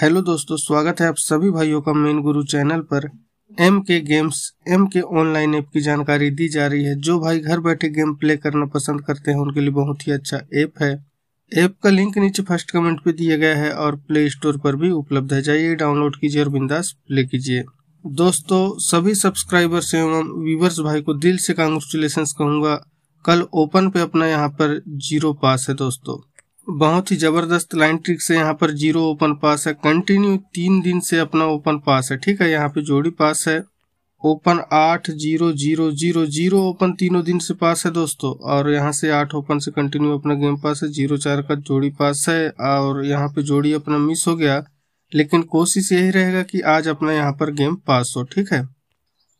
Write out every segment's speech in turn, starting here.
hello दोस्तों स्वागत है आप सभी भाइयों का मेन गुरु चैनल पर M K games M K online app की जानकारी दी जा रही है जो भाई घर बैठे गेम प्ले करना पसंद करते हैं उनके लिए बहुत ही अच्छा ऐप है ऐप का लिंक नीचे फर्स्ट कमेंट पे दिया गया है और प्ले स्टोर पर भी उपलब्ध है जाइए डाउनलोड कीजिए और बिंदास प्ले कीजिए दोस्तों सभी सब्सक्राइबर्स एवं व्यूवर्स भाई को दिल से कांग्रेचुलेशन कहूंगा कल ओपन पे अपना यहाँ पर जीरो पास है दोस्तों बहुत ही जबरदस्त लाइन ट्रिक से यहाँ पर जीरो ओपन पास है कंटिन्यू तीन दिन से अपना ओपन पास है ठीक है यहाँ पे जोड़ी पास है ओपन आठ zero zero zero zero open तीनों दिन से पास है दोस्तों और यहाँ से आठ ओपन से कंटिन्यू अपना गेम पास है जीरो चार का जोड़ी पास है और यहाँ पे जोड़ी अपना मिस हो गया लेकिन कोशिश यही रहेगा कि आज अपना यहाँ पर गेम पास हो ठीक है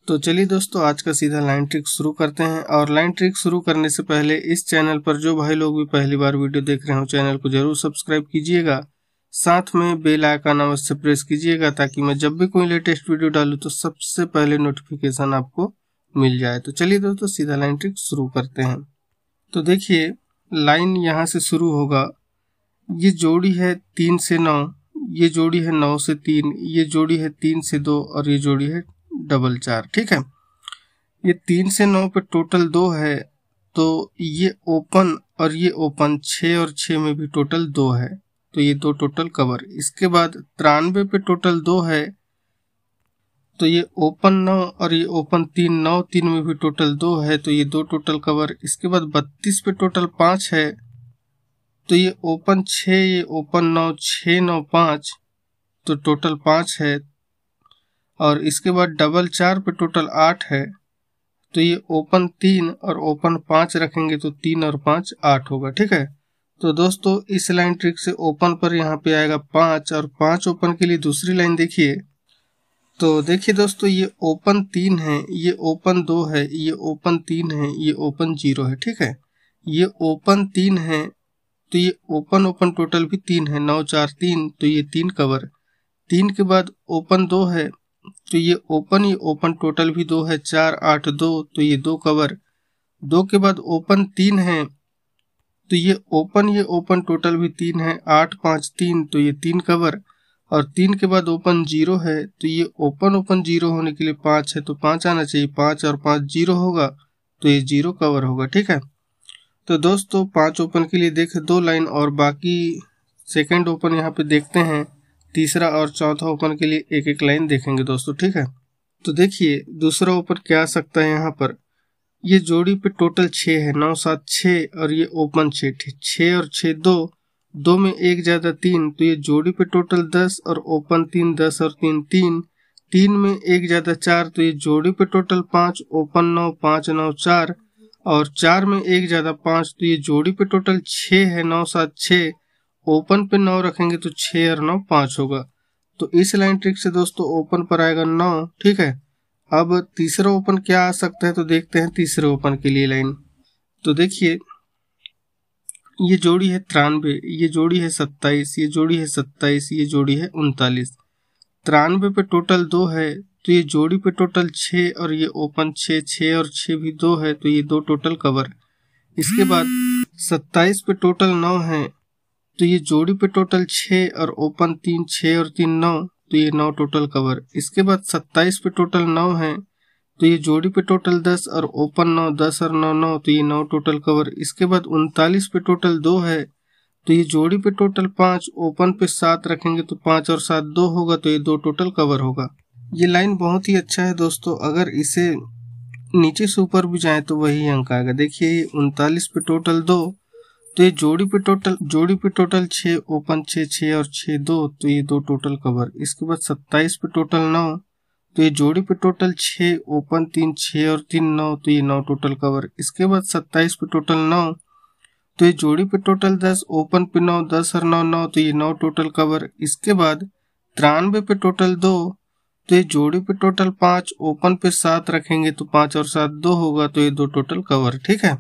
तो चलिए दोस्तों आज का सीधा लाइन ट्रिक शुरू करते हैं और लाइन ट्रिक शुरू करने से पहले इस चैनल पर जो भाई लोग भी पहली बार वीडियो देख रहे हो चैनल को जरूर सब्सक्राइब कीजिएगा साथ में बेल आइकन अवश्य प्रेस कीजिएगा ताकि मैं जब भी कोई लेटेस्ट वीडियो डालूँ तो सबसे पहले नोटिफिकेशन आपको मिल जाए तो चलिए दोस्तों सीधा लाइन ट्रिक शुरू करते हैं तो देखिए लाइन यहाँ से शुरू होगा ये जोड़ी है तीन से नौ ये जोड़ी है नौ से तीन ये जोड़ी है तीन से दो और ये जोड़ी है डबल चार ठीक है ये तीन से नौ पे टोटल दो है तो ये ओपन और ये ओपन छ और छ में भी टोटल दो है तो ये दो टोटल कवर इसके बाद तिरानवे पे टोटल दो है तो ये ओपन नौ और ये ओपन तीन नौ तीन में भी टोटल दो है तो ये दो टोटल कवर इसके बाद बत्तीस पे टोटल पांच है तो ये ओपन छ ये ओपन नौ छ नौ पांच तो टोटल पांच है और इसके बाद डबल चार पे टोटल आठ है तो ये ओपन तीन और ओपन पाँच रखेंगे तो तीन और पाँच आठ होगा ठीक है तो दोस्तों इस लाइन ट्रिक से ओपन पर यहाँ पे आएगा पाँच और पाँच ओपन के लिए दूसरी लाइन देखिए तो देखिए दोस्तों ये ओपन तीन है ये ओपन दो है ये ओपन तीन है ये ओपन जीरो है ठीक है ये ओपन तीन है तो ये ओपन ओपन टोटल भी तीन है नौ चार तीन तो ये तीन कवर तीन के बाद ओपन दो है तो ये ओपन ये ओपन टोटल भी दो है चार आठ दो तो ये दो कवर दो के बाद ओपन तीन है तो ये ओपन ये ओपन टोटल भी तीन है आठ पाँच तीन तो ये तीन कवर और तीन के बाद ओपन जीरो है तो ये ओपन ओपन जीरो होने के लिए पाँच है तो पाँच आना चाहिए पाँच और पाँच जीरो होगा तो ये जीरो कवर होगा ठीक है तो दोस्तों पाँच ओपन के लिए देखे दो लाइन और बाकी सेकेंड ओपन यहाँ पे देखते हैं तीसरा और चौथा ओपन के लिए एक एक लाइन देखेंगे दोस्तों ठीक है तो देखिए दूसरा ओपन क्या आ सकता है यहाँ पर ये जोड़ी पे टोटल छः है नौ सात छः और ये ओपन छः छः और छः दो दो में एक ज़्यादा तीन तो ये जोड़ी पे टोटल दस और ओपन तीन दस और तीन तीन तीन में एक ज़्यादा चार तो ये जोड़ी पे टोटल पाँच ओपन नौ पाँच नौ चार और चार में एक ज़्यादा पाँच तो ये जोड़ी पे टोटल छः है नौ सात छः ओपन पे नौ रखेंगे तो छः और नौ पाँच होगा तो इस लाइन ट्रिक से दोस्तों ओपन पर आएगा नौ ठीक है अब तीसरा ओपन क्या आ सकता है तो देखते हैं तीसरे ओपन के लिए लाइन तो देखिए ये जोड़ी है तिरानवे ये जोड़ी है सत्ताईस ये जोड़ी है सत्ताईस ये जोड़ी है उनतालीस तिरानवे पे टोटल दो है तो ये जोड़ी पे टोटल छः और ये ओपन छः छः और छः भी दो है तो ये दो टोटल कवर इसके बाद सत्ताईस पे टोटल नौ है तो ये जोड़ी पे टोटल छ और ओपन तीन छ और तीन नौ तो ये नौ टोटल कवर इसके बाद सत्ताईस पे टोटल नौ है तो ये जोड़ी पे टोटल दस और ओपन नौ दस और नौ नौ तो ये नौ टोटल कवर इसके बाद उनतालीस पे टोटल दो है तो ये जोड़ी पे टोटल पांच ओपन पे सात रखेंगे तो पांच और सात दो होगा तो ये दो टोटल कवर होगा ये लाइन बहुत ही अच्छा है दोस्तों अगर इसे नीचे से ऊपर भी जाए तो वही अंक आएगा देखिए ये उनतालीस पे टोटल दो तो ये जोड़ी पे टोटल जोड़ी पे टोटल छ ओपन छ छ और छ दो तो ये दो टोटल कवर इसके बाद सत्ताईस पे टोटल नौ तो ये जोड़ी पे टोटल छ ओपन तीन छ और तीन नौ तो ये नौ टोटल कवर इसके बाद सत्ताईस पे टोटल नौ तो ये जोड़ी पे टोटल दस ओपन पे नौ दस और नौ नौ तो ये नौ टोटल कवर इसके बाद तिरानवे पे टोटल दो तो ये जोड़ी पे टोटल पांच ओपन पे सात रखेंगे तो पांच और सात दो होगा तो ये दो टोटल कवर ठीक है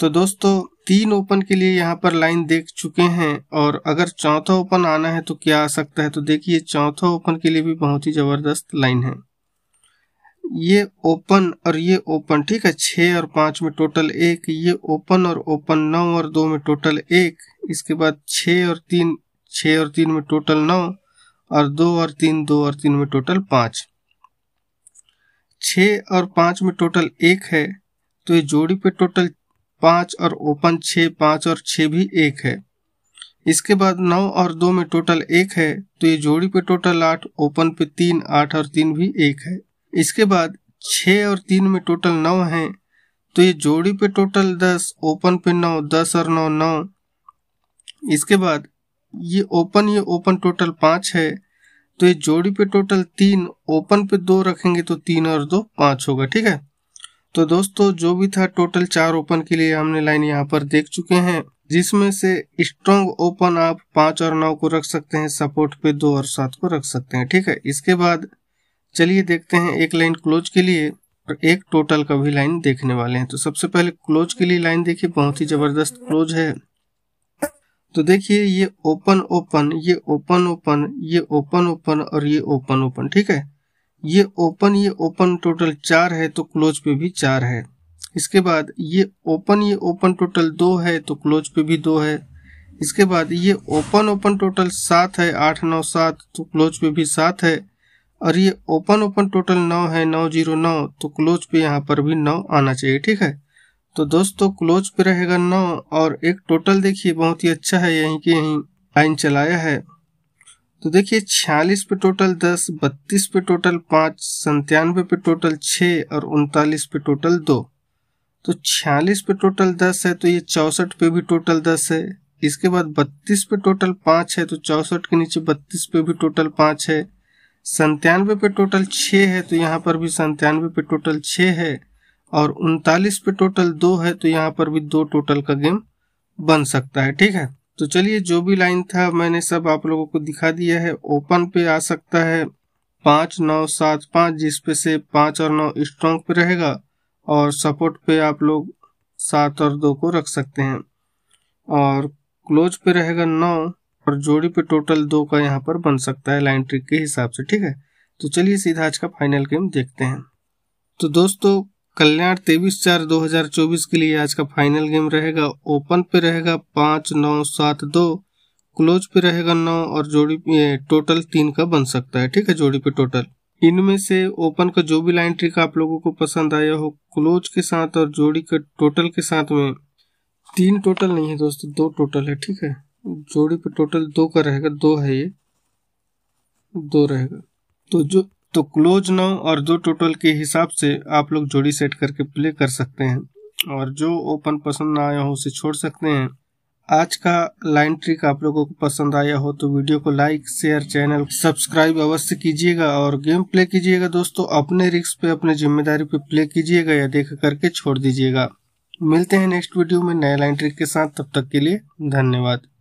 तो दोस्तों तीन ओपन के लिए यहाँ पर लाइन देख चुके हैं और अगर चौथा ओपन आना है तो क्या आ सकता है तो देखिए चौथा ओपन के लिए भी बहुत ही ज़बरदस्त लाइन है ये ओपन और ये ओपन ठीक है छः और पाँच में टोटल एक ये ओपन और ओपन नौ और दो में टोटल एक इसके बाद छः और तीन छः और तीन में टोटल नौ और दो और तीन दो और तीन में टोटल पाँच छः और पाँच में टोटल एक है तो ये जोड़ी पे टोटल पाँच और ओपन छः पाँच और छः भी एक है इसके बाद नौ और दो में टोटल एक है तो ये जोड़ी पे टोटल आठ ओपन पे तीन आठ और तीन भी एक है इसके बाद छः और तीन में टोटल नौ है तो ये जोड़ी पे टोटल दस ओपन पे नौ दस और नौ नौ इसके बाद ये ओपन ये ओपन टोटल पाँच है तो ये जोड़ी पे टोटल तीन ओपन पे दो रखेंगे तो तीन और दो पाँच होगा ठीक है तो दोस्तों जो भी था टोटल चार ओपन के लिए हमने लाइन यहाँ पर देख चुके हैं जिसमें से स्ट्रॉन्ग ओपन आप पांच और नौ को रख सकते हैं सपोर्ट पे दो और सात को रख सकते हैं ठीक है इसके बाद चलिए देखते हैं एक लाइन क्लोज के लिए और एक टोटल का भी लाइन देखने वाले हैं तो सबसे पहले क्लोज के लिए लाइन देखिए बहुत ही जबरदस्त क्लोज है तो देखिए ये ओपन ओपन ये ओपन ओपन ये ओपन ओपन और ये ओपन ओपन ठीक है ये ओपन ये ओपन टोटल चार है तो क्लोज पे भी चार है इसके बाद ये ओपन ये ओपन टोटल दो है तो क्लोज पे भी दो है इसके बाद ये ओपन ओपन टोटल सात है आठ नौ सात तो क्लोज पे भी सात है और ये ओपन ओपन टोटल नौ है नौ जीरो नौ तो क्लोज पे यहाँ पर भी नौ आना चाहिए ठीक है तो दोस्तों क्लोज पे रहेगा नौ और एक टोटल देखिए बहुत ही अच्छा है यहीं के यहीं लाइन चलाया है तो देखिए छियालीस पे टोटल दस बत्तीस पे टोटल पाँच संतानवे पे टोटल छः और उनतालीस पे टोटल दो तो छियालीस पे टोटल दस है तो ये चौंसठ पे भी टोटल दस है इसके बाद बत्तीस पे टोटल पाँच है तो चौंसठ के नीचे बत्तीस पे भी टोटल पाँच है संतानवे पे टोटल छः है तो यहाँ पर भी संतानवे पे टोटल छः है और उनतालीस पे टोटल दो है तो यहाँ पर भी दो टोटल का गेम बन सकता है ठीक है तो चलिए जो भी लाइन था मैंने सब आप लोगों को दिखा दिया है ओपन पे आ सकता है पाँच नौ सात पाँच जिसपे से पाँच और नौ स्ट्रॉन्ग पे रहेगा और सपोर्ट पे आप लोग सात और दो को रख सकते हैं और क्लोज पे रहेगा नौ और जोड़ी पे टोटल दो का यहाँ पर बन सकता है लाइन ट्रिक के हिसाब से ठीक है तो चलिए सीधा आज का फाइनल गेम देखते हैं तो दोस्तों कल्याण तेईस चार 2024 के लिए आज का फाइनल गेम रहेगा ओपन पे रहेगा पाँच नौ सात दो क्लोज पे रहेगा नौ और जोड़ी पे टोटल तीन का बन सकता है ठीक है जोड़ी पे टोटल इनमें से ओपन का जो भी लाइन ट्रिक आप लोगों को पसंद आया हो क्लोज के साथ और जोड़ी के टोटल के साथ में तीन टोटल नहीं है दोस्तों दो टोटल है ठीक है जोड़ी पे टोटल दो का रहेगा दो है ये दो रहेगा तो जो तो क्लोज नौ और दो टोटल के हिसाब से आप लोग जोड़ी सेट करके प्ले कर सकते हैं और जो ओपन पसंद ना आया हो उसे छोड़ सकते हैं आज का लाइन ट्रिक आप लोगों को पसंद आया हो तो वीडियो को लाइक शेयर चैनल सब्सक्राइब अवश्य कीजिएगा और गेम प्ले कीजिएगा दोस्तों अपने रिक्स पे अपने जिम्मेदारी पे प्ले कीजिएगा या देख करके छोड़ दीजिएगा मिलते हैं नेक्स्ट वीडियो में नए लाइन ट्रिक के साथ तब तक के लिए धन्यवाद